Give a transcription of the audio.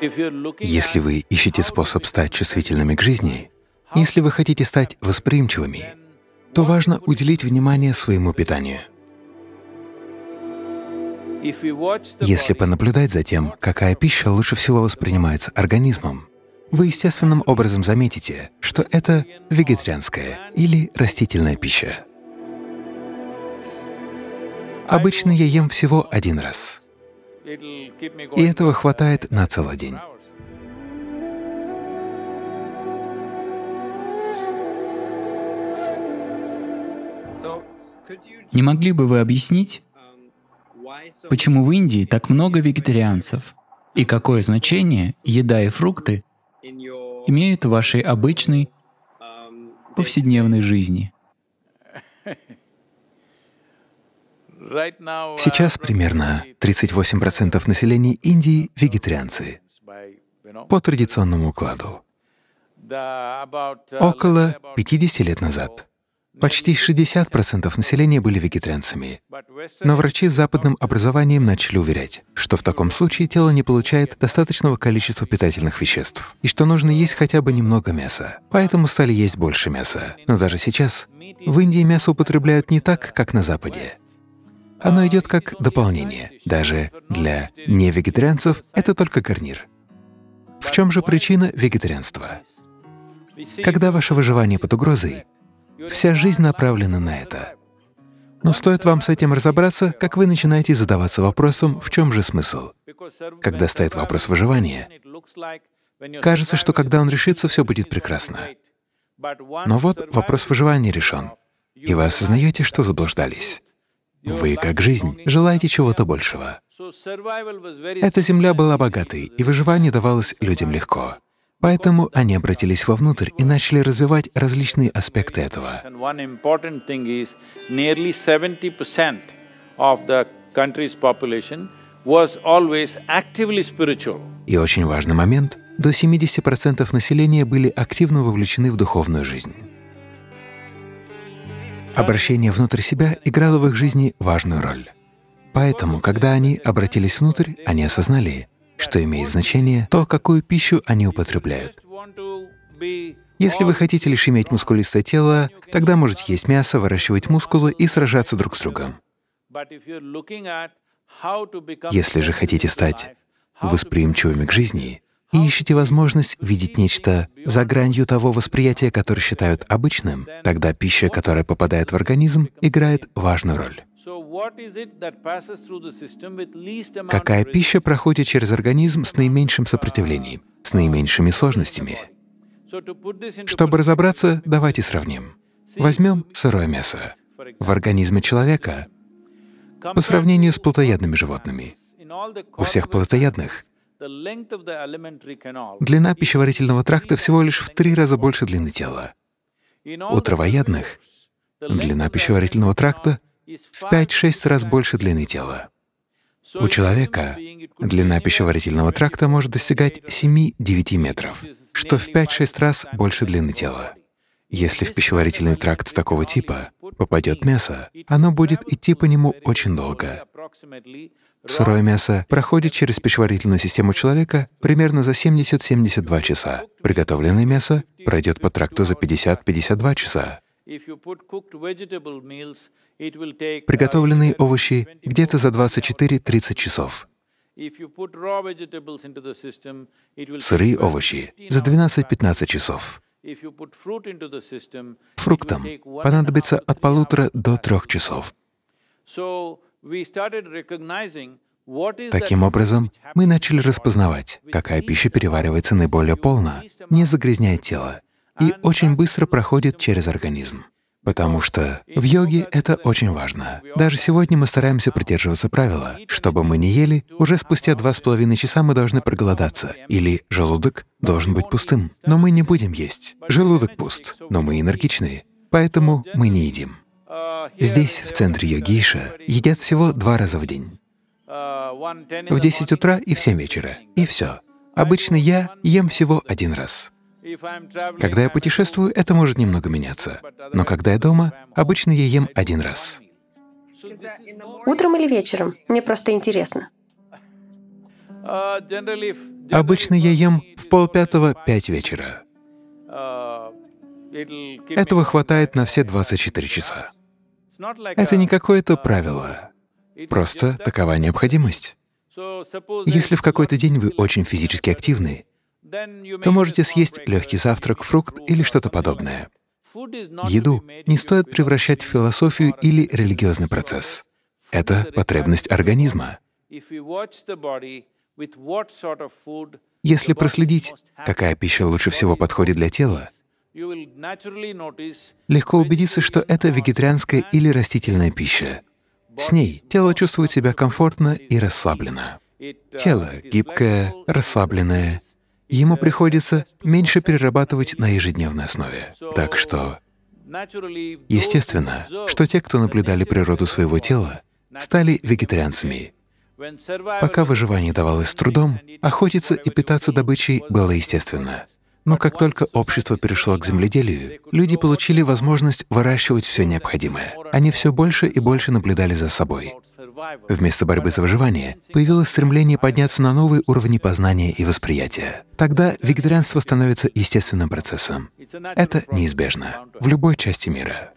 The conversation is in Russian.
Если вы ищете способ стать чувствительными к жизни, если вы хотите стать восприимчивыми, то важно уделить внимание своему питанию. Если понаблюдать за тем, какая пища лучше всего воспринимается организмом, вы естественным образом заметите, что это вегетарианская или растительная пища. Обычно я ем всего один раз — и этого хватает на целый день. Не могли бы вы объяснить, почему в Индии так много вегетарианцев и какое значение еда и фрукты имеют в вашей обычной эм, повседневной жизни? Сейчас примерно 38% населения Индии — вегетарианцы по традиционному укладу. Около 50 лет назад почти 60% населения были вегетарианцами, но врачи с западным образованием начали уверять, что в таком случае тело не получает достаточного количества питательных веществ и что нужно есть хотя бы немного мяса, поэтому стали есть больше мяса. Но даже сейчас в Индии мясо употребляют не так, как на Западе. Оно идет как дополнение. Даже для невегетарианцев это только гарнир. В чем же причина вегетарианства? Когда ваше выживание под угрозой, вся жизнь направлена на это. Но стоит вам с этим разобраться, как вы начинаете задаваться вопросом, в чем же смысл. Когда стоит вопрос выживания, кажется, что когда он решится, все будет прекрасно. Но вот вопрос выживания решен, и вы осознаете, что заблуждались. Вы, как жизнь, желаете чего-то большего. Эта земля была богатой, и выживание давалось людям легко. Поэтому они обратились вовнутрь и начали развивать различные аспекты этого. И очень важный момент — до 70% населения были активно вовлечены в духовную жизнь. Обращение внутрь себя играло в их жизни важную роль. Поэтому, когда они обратились внутрь, они осознали, что имеет значение то, какую пищу они употребляют. Если вы хотите лишь иметь мускулистое тело, тогда можете есть мясо, выращивать мускулы и сражаться друг с другом. Если же хотите стать восприимчивыми к жизни, и ищете возможность видеть нечто за гранью того восприятия, которое считают обычным, тогда пища, которая попадает в организм, играет важную роль. Какая пища проходит через организм с наименьшим сопротивлением, с наименьшими сложностями? Чтобы разобраться, давайте сравним. Возьмем сырое мясо. В организме человека по сравнению с плотоядными животными. У всех плотоядных Длина пищеварительного тракта всего лишь в три раза больше длины тела. У травоядных длина пищеварительного тракта в 5-6 раз больше длины тела. У человека длина пищеварительного тракта может достигать 7-9 метров, что в 5-6 раз больше длины тела. Если в пищеварительный тракт такого типа попадет мясо, оно будет идти по нему очень долго. Сырое мясо проходит через пищеварительную систему человека примерно за 70-72 часа. Приготовленное мясо пройдет по тракту за 50-52 часа. Приготовленные овощи — где-то за 24-30 часов. Сырые овощи — за 12-15 часов. Фруктам понадобится от полутора до трех часов. Таким образом, мы начали распознавать, какая пища переваривается наиболее полно, не загрязняет тело и очень быстро проходит через организм. Потому что в йоге это очень важно. Даже сегодня мы стараемся придерживаться правила. Чтобы мы не ели, уже спустя два с половиной часа мы должны проголодаться, или желудок должен быть пустым. Но мы не будем есть. Желудок пуст, но мы энергичные, поэтому мы не едим. Здесь, в центре йогиша, едят всего два раза в день. В 10 утра и в 7 вечера, и все. Обычно я ем всего один раз. Когда я путешествую, это может немного меняться. Но когда я дома, обычно я ем один раз. Утром или вечером? Мне просто интересно. Обычно я ем в полпятого пять вечера. Этого хватает на все 24 часа. Это не какое-то правило. Просто такова необходимость. Если в какой-то день вы очень физически активны, то можете съесть легкий завтрак, фрукт или что-то подобное. Еду не стоит превращать в философию или религиозный процесс. Это потребность организма. Если проследить, какая пища лучше всего подходит для тела, легко убедиться, что это вегетарианская или растительная пища. С ней тело чувствует себя комфортно и расслабленно. Тело гибкое, расслабленное, ему приходится меньше перерабатывать на ежедневной основе. Так что естественно, что те, кто наблюдали природу своего тела, стали вегетарианцами. Пока выживание давалось с трудом, охотиться и питаться добычей было естественно. Но как только общество перешло к земледелию, люди получили возможность выращивать все необходимое. Они все больше и больше наблюдали за собой, Вместо борьбы за выживание появилось стремление подняться на новые уровни познания и восприятия. Тогда вегетарианство становится естественным процессом. Это неизбежно в любой части мира.